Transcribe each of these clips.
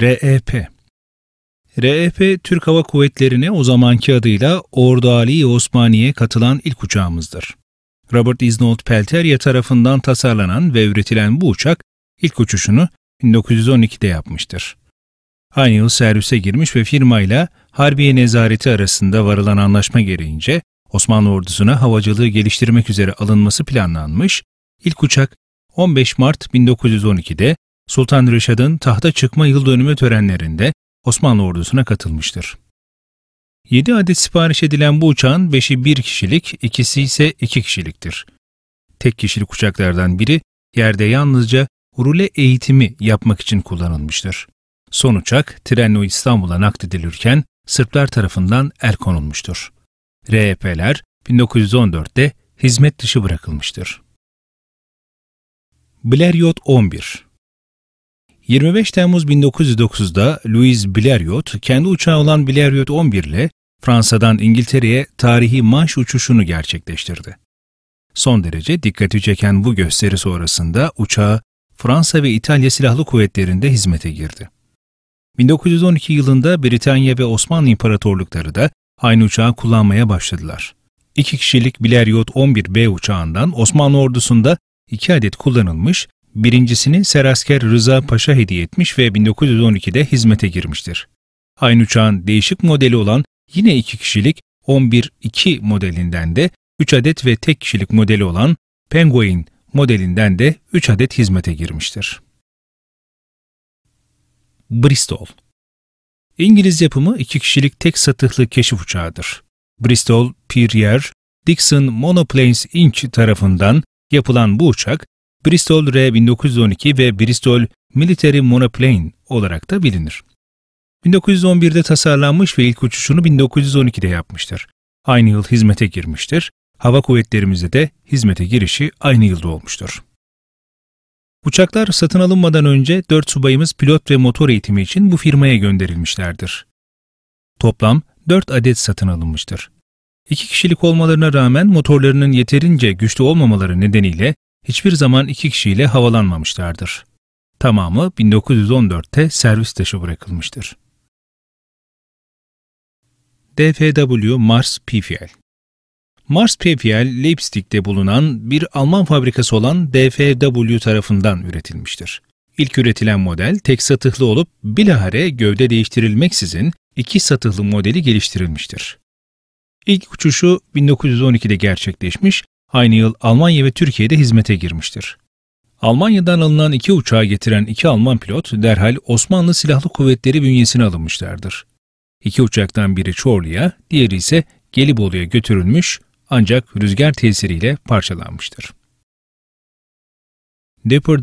REP REP Türk Hava Kuvvetleri'ne o zamanki adıyla Ordu Ali Osmaniye katılan ilk uçağımızdır. Robert Isnold Pelteria tarafından tasarlanan ve üretilen bu uçak ilk uçuşunu 1912'de yapmıştır. Aynı yıl servise girmiş ve firmayla Harbiye Nezareti arasında varılan anlaşma gereğince Osmanlı ordusuna havacılığı geliştirmek üzere alınması planlanmış, ilk uçak 15 Mart 1912'de Sultan Reşad'ın tahta çıkma yıl dönümü törenlerinde Osmanlı ordusuna katılmıştır. 7 adet sipariş edilen bu uçağın 5'i 1 kişilik, ikisi ise 2 kişiliktir. Tek kişilik uçaklardan biri yerde yalnızca rule eğitimi yapmak için kullanılmıştır. Son uçak trenle İstanbul'a nakledilirken Sırplar tarafından el konulmuştur. RHP'ler 1914'te hizmet dışı bırakılmıştır. Bleriot 11 25 Temmuz 1909'da Louis Blériot, kendi uçağı olan Blériot 11 ile Fransa'dan İngiltere'ye tarihi manş uçuşunu gerçekleştirdi. Son derece dikkati çeken bu gösteri sonrasında uçağı Fransa ve İtalya Silahlı Kuvvetleri'nde hizmete girdi. 1912 yılında Britanya ve Osmanlı İmparatorlukları da aynı uçağı kullanmaya başladılar. İki kişilik Blériot 11B uçağından Osmanlı ordusunda iki adet kullanılmış Birincisini Serasker Rıza Paşa hediye etmiş ve 1912'de hizmete girmiştir. Aynı uçağın değişik modeli olan yine iki kişilik 11-2 modelinden de 3 adet ve tek kişilik modeli olan Penguin modelinden de 3 adet hizmete girmiştir. Bristol İngiliz yapımı iki kişilik tek satıhlı keşif uçağıdır. Bristol Pier Dixon Monoplanes Inc. tarafından yapılan bu uçak, Bristol R-1912 ve Bristol Military Monoplane olarak da bilinir. 1911'de tasarlanmış ve ilk uçuşunu 1912'de yapmıştır. Aynı yıl hizmete girmiştir. Hava kuvvetlerimizde de hizmete girişi aynı yılda olmuştur. Uçaklar satın alınmadan önce 4 subayımız pilot ve motor eğitimi için bu firmaya gönderilmişlerdir. Toplam 4 adet satın alınmıştır. İki kişilik olmalarına rağmen motorlarının yeterince güçlü olmamaları nedeniyle hiçbir zaman iki kişiyle havalanmamışlardır. Tamamı 1914'te servis dışı bırakılmıştır. DFW Mars PFL Mars PFL, Leipzig'te bulunan bir Alman fabrikası olan DFW tarafından üretilmiştir. İlk üretilen model tek satıhlı olup bilahare gövde değiştirilmeksizin iki satıhlı modeli geliştirilmiştir. İlk uçuşu 1912'de gerçekleşmiş Aynı yıl Almanya ve Türkiye'de hizmete girmiştir. Almanya'dan alınan iki uçağı getiren iki Alman pilot derhal Osmanlı Silahlı Kuvvetleri bünyesine alınmışlardır. İki uçaktan biri Çorlu'ya, diğeri ise Gelibolu'ya götürülmüş ancak rüzgar tesiriyle parçalanmıştır. Dipper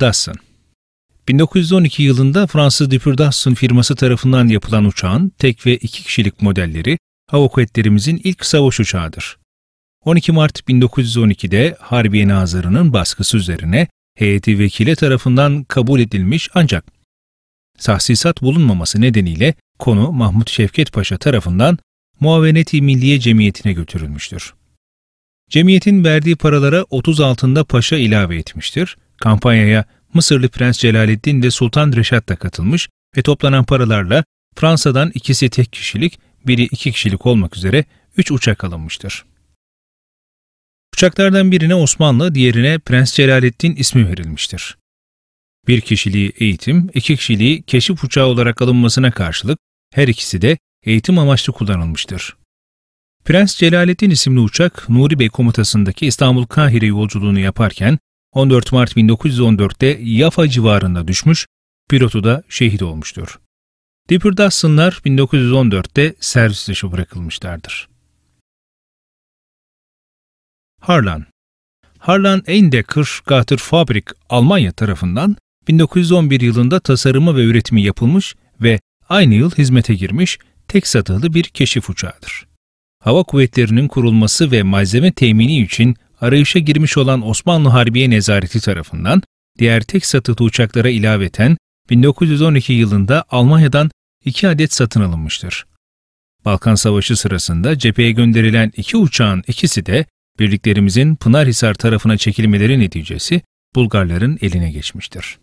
1912 yılında Fransız Dipper firması tarafından yapılan uçağın tek ve iki kişilik modelleri hava kuvvetlerimizin ilk savaş uçağıdır. 12 Mart 1912'de Harbiye Nazırı'nın baskısı üzerine heyeti vekile tarafından kabul edilmiş ancak tahsisat bulunmaması nedeniyle konu Mahmut Şevket Paşa tarafından Muaveneti Milliye Cemiyeti'ne götürülmüştür. Cemiyetin verdiği paralara 30 altında paşa ilave etmiştir. Kampanyaya Mısırlı Prens Celaleddin ve Sultan Reşat da katılmış ve toplanan paralarla Fransa'dan ikisi tek kişilik, biri iki kişilik olmak üzere 3 uçak alınmıştır. Uçaklardan birine Osmanlı, diğerine Prens Celalettin ismi verilmiştir. Bir kişiliği eğitim, iki kişiliği keşif uçağı olarak alınmasına karşılık her ikisi de eğitim amaçlı kullanılmıştır. Prens Celalettin isimli uçak Nuri Bey komutasındaki İstanbul-Kahire yolculuğunu yaparken 14 Mart 1914'te Yafa civarında düşmüş, pilotu da şehit olmuştur. Dipper 1914'te servis dışı bırakılmışlardır. Harlan Harlan Eindecker Garter Fabrik Almanya tarafından 1911 yılında tasarımı ve üretimi yapılmış ve aynı yıl hizmete girmiş tek satılı bir keşif uçağıdır. Hava kuvvetlerinin kurulması ve malzeme temini için arayışa girmiş olan Osmanlı Harbiye Nezareti tarafından diğer tek satılı uçaklara ilaveten 1912 yılında Almanya'dan iki adet satın alınmıştır. Balkan Savaşı sırasında cepheye gönderilen iki uçağın ikisi de Birliklerimizin Pınarhisar tarafına çekilmeleri neticesi Bulgarların eline geçmiştir.